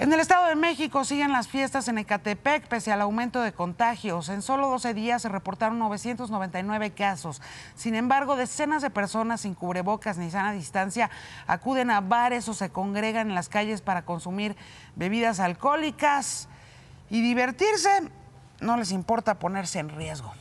En el Estado de México siguen las fiestas en Ecatepec, pese al aumento de contagios. En solo 12 días se reportaron 999 casos. Sin embargo, decenas de personas sin cubrebocas ni sana distancia acuden a bares o se congregan en las calles para consumir bebidas alcohólicas y divertirse. No les importa ponerse en riesgo.